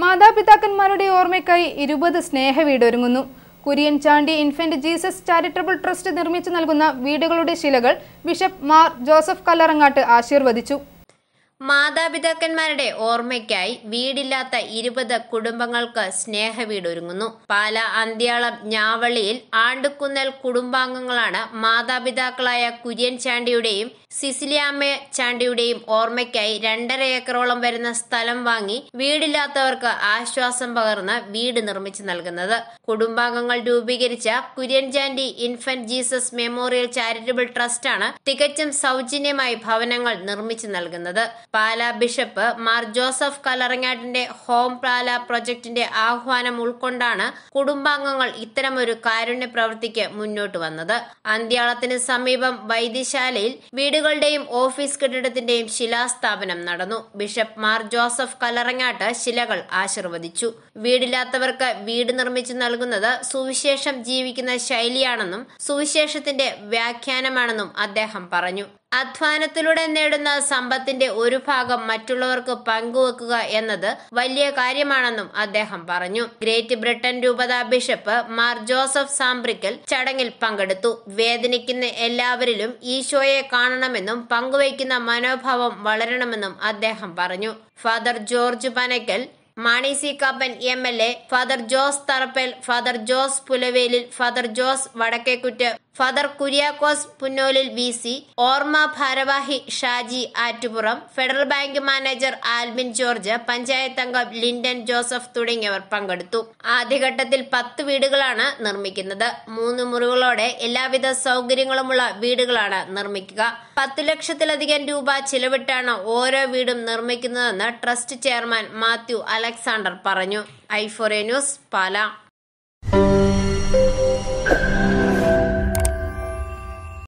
മാതാപിതാക്കന്മാരുടെ ഓർമ്മയ്ക്കായി ഇരുപത് സ്നേഹ വീടൊരുങ്ങുന്നു Kurian Chandy infant Jesus charitable trust നിർമ്മിച്ചു നൽകുന്ന വീടുകളുടെ ശിലകൾ ബിഷപ്പ് മാർ ജോസഫ് കല്ലറങ്ങാട്ട് ആശീർവദിച്ചു മാതാപിതാക്കന്മാരുടെ ഓർമ്മയ്ക്കായി വീടില്ലാത്ത ഇരുപത് കുടുംബങ്ങൾക്ക് സ്നേഹവീട് ഒരുങ്ങുന്നു പാല അന്ത്യാളം ഞാവളിയിൽ ആണ്ടുകുന്നൽ കുടുംബാംഗങ്ങളാണ് മാതാപിതാക്കളായ കുര്യൻ ചാണ്ടിയുടെയും സിസിലിയാമ്മ ചാണ്ടിയുടെയും ഓർമ്മയ്ക്കായി രണ്ടര ഏക്കറോളം വരുന്ന സ്ഥലം വാങ്ങി വീടില്ലാത്തവർക്ക് ആശ്വാസം പകർന്ന് വീട് നിർമ്മിച്ചു നൽകുന്നത് കുടുംബാംഗങ്ങൾ രൂപീകരിച്ച Kurian Chandy infant Jesus memorial charitable ട്രസ്റ്റാണ് തികച്ചും സൗജന്യമായി ഭവനങ്ങൾ നിർമ്മിച്ചു നൽകുന്നത് പാലാ ബിഷപ്പ് മാർ ജോസഫ് കലറങ്ങാട്ടിന്റെ ഹോം പാല പ്രൊജക്ടിന്റെ ആഹ്വാനം ഉൾക്കൊണ്ടാണ് കുടുംബാംഗങ്ങൾ ഇത്തരമൊരു കാരുണ്യ പ്രവൃത്തിക്ക് മുന്നോട്ട് വന്നത് അന്ത്യാളത്തിന് സമീപം വൈദ്യശാലയിൽ വീടുകളുടെയും ഓഫീസ് കെട്ടിടത്തിന്റെയും ശിലാസ്ഥാപനം നടന്നു ബിഷപ്പ് മാർ ജോസഫ് കലറങ്ങാട്ട് ശിലകൾ ആശീർവദിച്ചു വീടില്ലാത്തവർക്ക് വീട് നിർമ്മിച്ചു നൽകുന്നത് സുവിശേഷം ജീവിക്കുന്ന ശൈലിയാണെന്നും സുവിശേഷത്തിന്റെ വ്യാഖ്യാനമാണെന്നും അദ്ദേഹം പറഞ്ഞു അധ്വാനത്തിലൂടെ നേടുന്ന സമ്പത്തിന്റെ ഒരു ഭാഗം മറ്റുള്ളവർക്ക് പങ്കുവെക്കുക എന്നത് വലിയ കാര്യമാണെന്നും അദ്ദേഹം പറഞ്ഞു ഗ്രേറ്റ് ബ്രിട്ടൻ രൂപതാ ബിഷപ്പ് മാർ ജോസഫ് സാംബ്രിക്കൽ ചടങ്ങിൽ പങ്കെടുത്തു വേദനിക്കുന്ന എല്ലാവരിലും ഈശോയെ കാണണമെന്നും പങ്കുവയ്ക്കുന്ന മനോഭാവം വളരണമെന്നും അദ്ദേഹം പറഞ്ഞു father George Panakkal Mani C Kappan M L A father Jose Tharappel father Jose Pulavelil father Jose Vadakkekutt father Kuriakose Punnolil V C Orma ഭാരവാഹി Shaji Attupuram federal bank manager Albin George panchayat അംഗം ലിൻഡൻ ജോസഫ് തുടങ്ങിയവർ പങ്കെടുത്തു ആദ്യഘട്ടത്തിൽ പത്ത് വീടുകളാണ് നിർമ്മിക്കുന്നത് മൂന്ന് മുറികളോടെ എല്ലാവിധ സൗകര്യങ്ങളുമുള്ള വീടുകളാണ് നിർമ്മിക്കുക പത്ത് ലക്ഷത്തിലധികം രൂപ ചിലവിട്ടാണ് ഓരോ വീടും നിർമ്മിക്കുന്നതെന്ന് ട്രസ്റ്റ് ചെയർമാൻ മാത്യു അലക്സാണ്ടർ പറഞ്ഞു എ ന്യൂസ് പാല